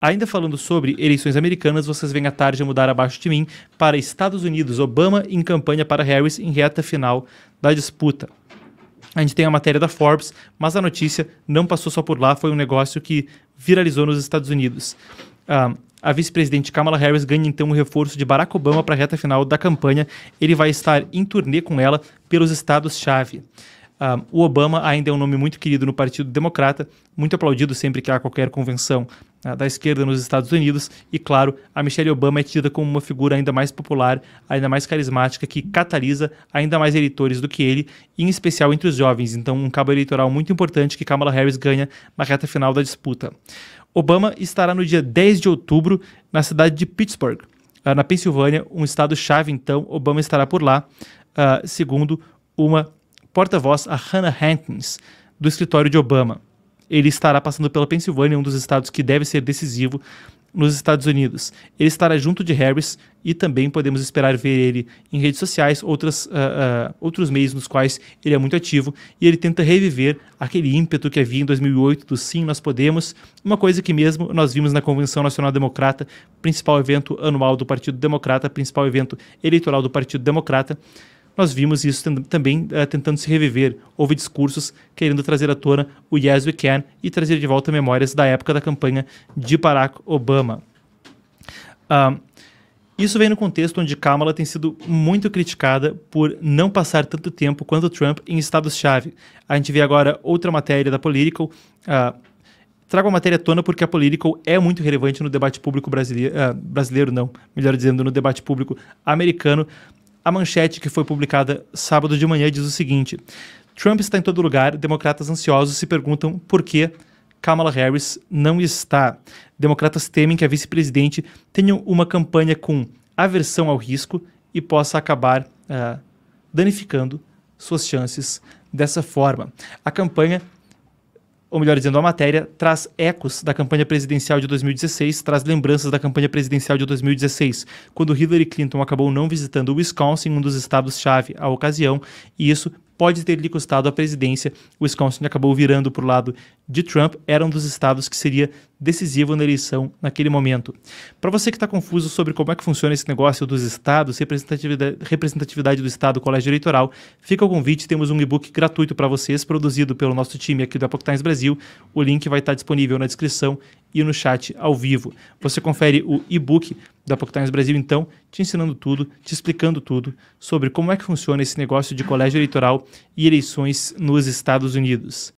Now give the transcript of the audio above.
Ainda falando sobre eleições americanas, vocês vêm à tarde mudar abaixo de mim para Estados Unidos, Obama em campanha para Harris em reta final da disputa. A gente tem a matéria da Forbes, mas a notícia não passou só por lá, foi um negócio que viralizou nos Estados Unidos. Ah, a vice-presidente Kamala Harris ganha então um reforço de Barack Obama para a reta final da campanha. Ele vai estar em turnê com ela pelos estados-chave. Uh, o Obama ainda é um nome muito querido no Partido Democrata, muito aplaudido sempre que há qualquer convenção uh, da esquerda nos Estados Unidos, e claro, a Michelle Obama é tida como uma figura ainda mais popular, ainda mais carismática, que catalisa ainda mais eleitores do que ele, em especial entre os jovens. Então, um cabo eleitoral muito importante que Kamala Harris ganha na reta final da disputa. Obama estará no dia 10 de outubro na cidade de Pittsburgh, uh, na Pensilvânia, um estado-chave, então, Obama estará por lá, segundo uma porta-voz a Hannah Hankins, do escritório de Obama. Ele estará passando pela Pensilvânia, um dos estados que deve ser decisivo nos Estados Unidos. Ele estará junto de Harris e também podemos esperar ver ele em redes sociais, outras, uh, uh, outros meios nos quais ele é muito ativo e ele tenta reviver aquele ímpeto que havia em 2008 do Sim, Nós Podemos, uma coisa que mesmo nós vimos na Convenção Nacional Democrata, principal evento anual do Partido Democrata, principal evento eleitoral do Partido Democrata, nós vimos isso também uh, tentando se reviver. Houve discursos querendo trazer à tona o Yes We Can e trazer de volta memórias da época da campanha de Barack Obama. Uh, isso vem no contexto onde Kamala tem sido muito criticada por não passar tanto tempo quanto Trump em estados-chave. A gente vê agora outra matéria da Political. Uh, trago a matéria à tona porque a Political é muito relevante no debate público brasileiro, uh, ah, brasileiro não, melhor dizendo, no debate público americano, a manchete que foi publicada sábado de manhã diz o seguinte: Trump está em todo lugar, democratas ansiosos se perguntam por que Kamala Harris não está. Democratas temem que a vice-presidente tenha uma campanha com aversão ao risco e possa acabar uh, danificando suas chances dessa forma. A campanha ou melhor dizendo, a matéria, traz ecos da campanha presidencial de 2016, traz lembranças da campanha presidencial de 2016, quando Hillary Clinton acabou não visitando o Wisconsin, um dos estados-chave, à ocasião, e isso pode ter lhe custado a presidência. Wisconsin acabou virando para o lado de Trump, era um dos estados que seria decisivo na eleição naquele momento. Para você que está confuso sobre como é que funciona esse negócio dos estados, representatividade, representatividade do estado, colégio eleitoral, fica o convite, temos um e-book gratuito para vocês, produzido pelo nosso time aqui do Epoch Times Brasil. O link vai estar tá disponível na descrição e no chat ao vivo. Você confere o e-book da Poctimes Brasil, então, te ensinando tudo, te explicando tudo sobre como é que funciona esse negócio de colégio eleitoral e eleições nos Estados Unidos.